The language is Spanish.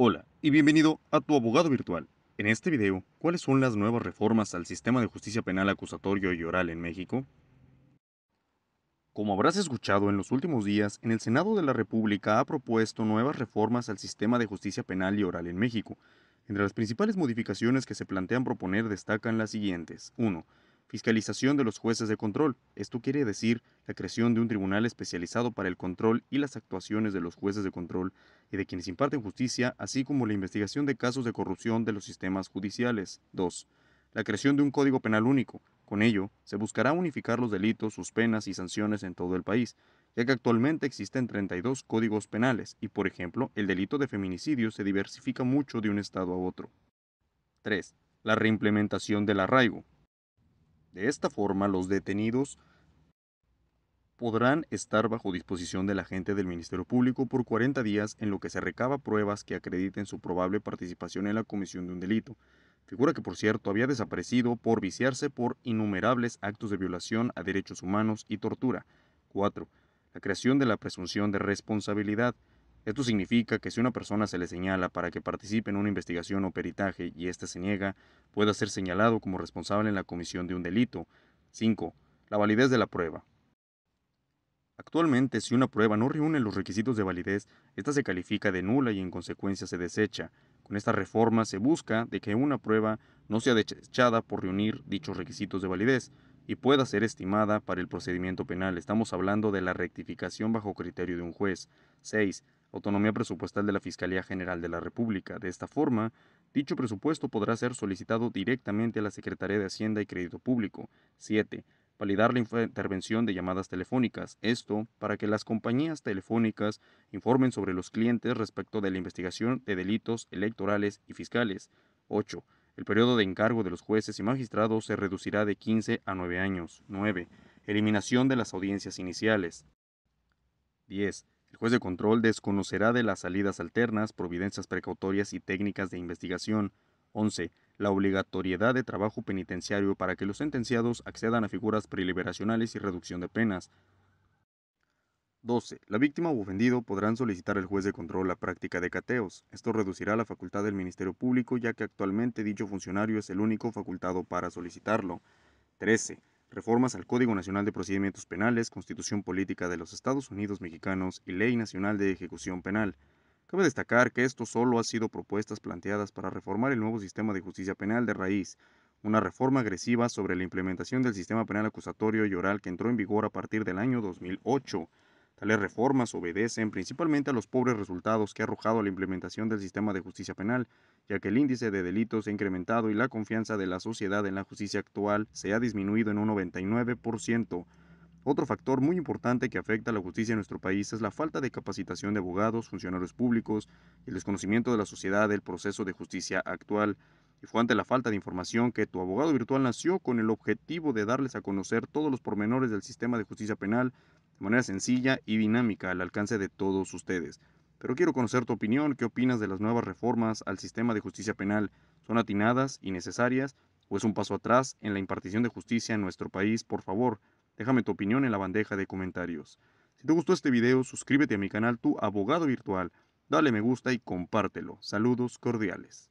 Hola y bienvenido a Tu Abogado Virtual. En este video, ¿cuáles son las nuevas reformas al sistema de justicia penal acusatorio y oral en México? Como habrás escuchado en los últimos días, en el Senado de la República ha propuesto nuevas reformas al sistema de justicia penal y oral en México. Entre las principales modificaciones que se plantean proponer destacan las siguientes. 1 fiscalización de los jueces de control. Esto quiere decir la creación de un tribunal especializado para el control y las actuaciones de los jueces de control y de quienes imparten justicia, así como la investigación de casos de corrupción de los sistemas judiciales. 2. La creación de un código penal único. Con ello, se buscará unificar los delitos, sus penas y sanciones en todo el país, ya que actualmente existen 32 códigos penales y, por ejemplo, el delito de feminicidio se diversifica mucho de un estado a otro. 3. La reimplementación del arraigo. De esta forma, los detenidos podrán estar bajo disposición de la del Ministerio Público por 40 días en lo que se recaba pruebas que acrediten su probable participación en la comisión de un delito, figura que por cierto había desaparecido por viciarse por innumerables actos de violación a derechos humanos y tortura. 4. La creación de la presunción de responsabilidad, esto significa que si una persona se le señala para que participe en una investigación o peritaje y ésta se niega, pueda ser señalado como responsable en la comisión de un delito. 5. La validez de la prueba. Actualmente, si una prueba no reúne los requisitos de validez, ésta se califica de nula y en consecuencia se desecha. Con esta reforma se busca de que una prueba no sea desechada por reunir dichos requisitos de validez y pueda ser estimada para el procedimiento penal. Estamos hablando de la rectificación bajo criterio de un juez. 6 autonomía presupuestal de la Fiscalía General de la República. De esta forma, dicho presupuesto podrá ser solicitado directamente a la Secretaría de Hacienda y Crédito Público. 7. Validar la intervención de llamadas telefónicas. Esto para que las compañías telefónicas informen sobre los clientes respecto de la investigación de delitos electorales y fiscales. 8. El periodo de encargo de los jueces y magistrados se reducirá de 15 a 9 años. 9. Eliminación de las audiencias iniciales. 10 el juez de control desconocerá de las salidas alternas, providencias precautorias y técnicas de investigación. 11. La obligatoriedad de trabajo penitenciario para que los sentenciados accedan a figuras preliberacionales y reducción de penas. 12. La víctima o ofendido podrán solicitar al juez de control la práctica de cateos. Esto reducirá la facultad del Ministerio Público ya que actualmente dicho funcionario es el único facultado para solicitarlo. 13 reformas al Código Nacional de Procedimientos Penales, Constitución Política de los Estados Unidos Mexicanos y Ley Nacional de Ejecución Penal. Cabe destacar que esto solo ha sido propuestas planteadas para reformar el nuevo sistema de justicia penal de raíz, una reforma agresiva sobre la implementación del sistema penal acusatorio y oral que entró en vigor a partir del año 2008. Tales reformas obedecen principalmente a los pobres resultados que ha arrojado la implementación del sistema de justicia penal, ya que el índice de delitos ha incrementado y la confianza de la sociedad en la justicia actual se ha disminuido en un 99%. Otro factor muy importante que afecta a la justicia en nuestro país es la falta de capacitación de abogados, funcionarios públicos y el desconocimiento de la sociedad del proceso de justicia actual. Y fue ante la falta de información que tu abogado virtual nació con el objetivo de darles a conocer todos los pormenores del sistema de justicia penal de manera sencilla y dinámica al alcance de todos ustedes. Pero quiero conocer tu opinión, qué opinas de las nuevas reformas al sistema de justicia penal. ¿Son atinadas y necesarias o es un paso atrás en la impartición de justicia en nuestro país? Por favor, déjame tu opinión en la bandeja de comentarios. Si te gustó este video, suscríbete a mi canal Tu Abogado Virtual, dale me gusta y compártelo. Saludos cordiales.